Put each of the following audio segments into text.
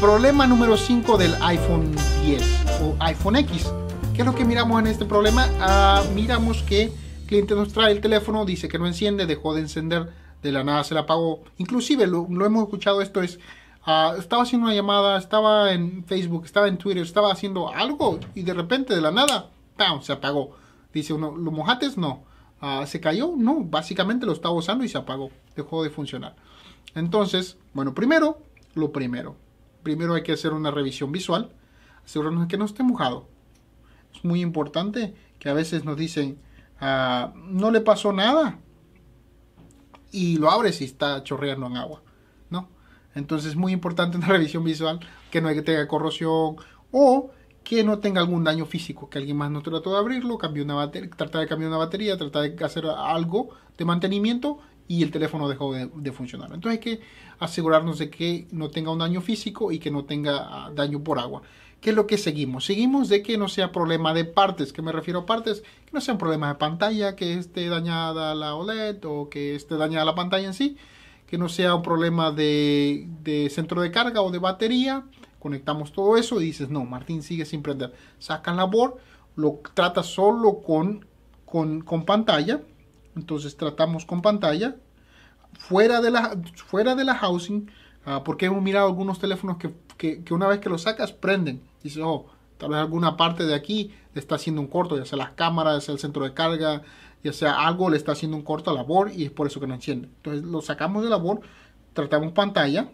Problema número 5 del iPhone 10 o iPhone X. ¿Qué es lo que miramos en este problema? Ah, miramos que el cliente nos trae el teléfono, dice que no enciende, dejó de encender, de la nada se la apagó. Inclusive lo, hemos escuchado, esto es, ah, estaba haciendo una llamada, estaba en Facebook, estaba en Twitter, estaba haciendo algo y de repente de la nada, ¡pam!, se apagó. Dice uno, ¿lo mojates? No. Ah, ¿Se cayó? No, básicamente lo estaba usando y se apagó, dejó de funcionar. Entonces, bueno, primero, lo primero primero hay que hacer una revisión visual, asegurarnos de que no esté mojado. Es muy importante que a veces nos dicen, ah, no le pasó nada, y lo abres y está chorreando en agua, ¿no? Entonces es muy importante una revisión visual, que no tenga corrosión o que no tenga algún daño físico, que alguien más no trató de abrirlo, cambió una batería, Trata de cambiar una batería, tratar de hacer algo de mantenimiento y el teléfono dejó de, de, funcionar. Entonces hay que asegurarnos de que no tenga un daño físico y que no tenga ah, daño por agua. ¿Qué es lo que seguimos? Seguimos de que no sea problema de partes. ¿Qué me refiero a partes? Que no sea un problema de pantalla, que esté dañada la OLED o que esté dañada la pantalla en sí. Que no sea un problema de, de centro de carga o de batería. Conectamos todo eso y dices, no, Martín sigue sin prender. Sacan la board, lo trata solo con, con, con pantalla entonces tratamos con pantalla. Fuera de la, fuera de la housing, ah, porque hemos mirado algunos teléfonos que, una vez que los sacas prenden. Dices, oh, tal vez alguna parte de aquí le está haciendo un corto, ya sea las cámaras, ya sea el centro de carga, ya sea algo le está haciendo un corto a la board y es por eso que no enciende. Entonces lo sacamos de la board, tratamos pantalla,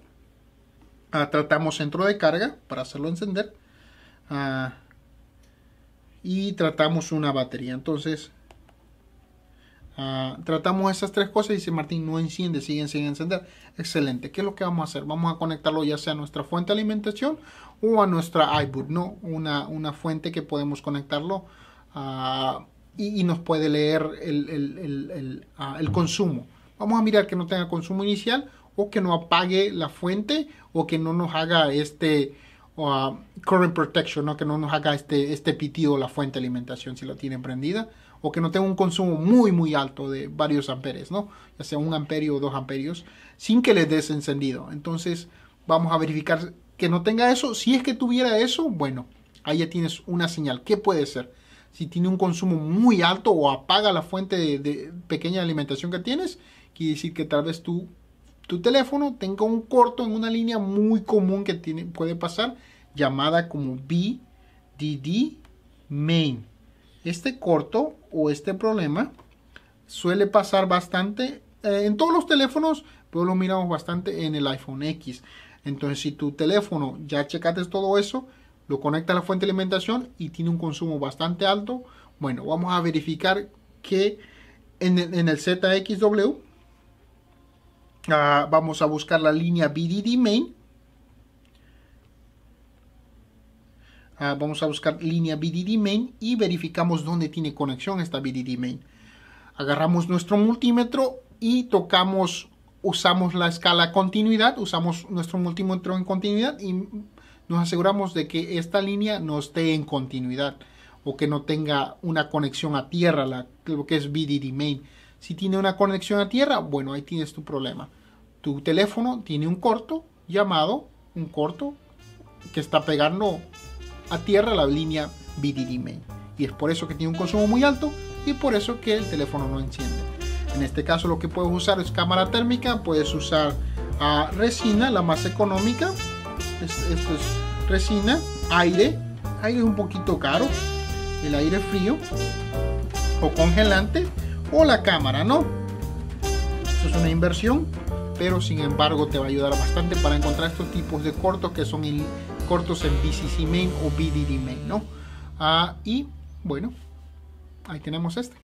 ah, tratamos centro de carga para hacerlo encender. Ah, y tratamos una batería. Entonces, Ah, tratamos esas tres cosas y dice Martín, no enciende, siguen sin encender. Excelente. ¿Qué es lo que vamos a hacer? Vamos a conectarlo ya sea a nuestra fuente de alimentación o a nuestra iBoot, ¿no? Una, una fuente que podemos conectarlo ah, y, nos puede leer el, ah, el, consumo. Vamos a mirar que no tenga consumo inicial o que no apague la fuente o que no nos haga este a current protection, ¿no? que no nos haga este, este pitido la fuente de alimentación si la tiene prendida, o que no tenga un consumo muy muy alto de varios amperes, ¿no? ya sea un amperio o dos amperios, sin que le des encendido. Entonces vamos a verificar que no tenga eso. Si es que tuviera eso, bueno, ahí ya tienes una señal. ¿Qué puede ser? Si tiene un consumo muy alto o apaga la fuente de, de pequeña alimentación que tienes, quiere decir que tal vez tú tu teléfono tenga un corto en una línea muy común que tiene, puede pasar, llamada como BDD main. Este corto o este problema suele pasar bastante eh, en todos los teléfonos, pero lo miramos bastante en el iPhone X. Entonces, si tu teléfono ya checaste todo eso, lo conecta a la fuente de alimentación y tiene un consumo bastante alto, bueno, vamos a verificar que en, en el ZXW vamos a buscar la línea BDD main. Ah, vamos a buscar línea BDD main y verificamos dónde tiene conexión esta BDD main. Agarramos nuestro multímetro y tocamos, usamos la escala continuidad, usamos nuestro multímetro en continuidad y nos aseguramos de que esta línea no esté en continuidad o que no tenga una conexión a tierra, la, lo que es BDD main. Si tiene una conexión a tierra, bueno, ahí tienes tu problema tu teléfono tiene un corto llamado, un corto que está pegando a tierra la línea BDDM Y es por eso que tiene un consumo muy alto y por eso que el teléfono no enciende. En este caso lo que puedes usar es cámara térmica, puedes usar ah, resina, la más económica. Esto es resina, aire, aire es un poquito caro, el aire frío o congelante o la cámara, ¿no? Esto es una inversión pero sin embargo te va a ayudar bastante para encontrar estos tipos de cortos que son cortos en BCC main o BDD main, ¿no? Ah, y bueno, ahí tenemos este.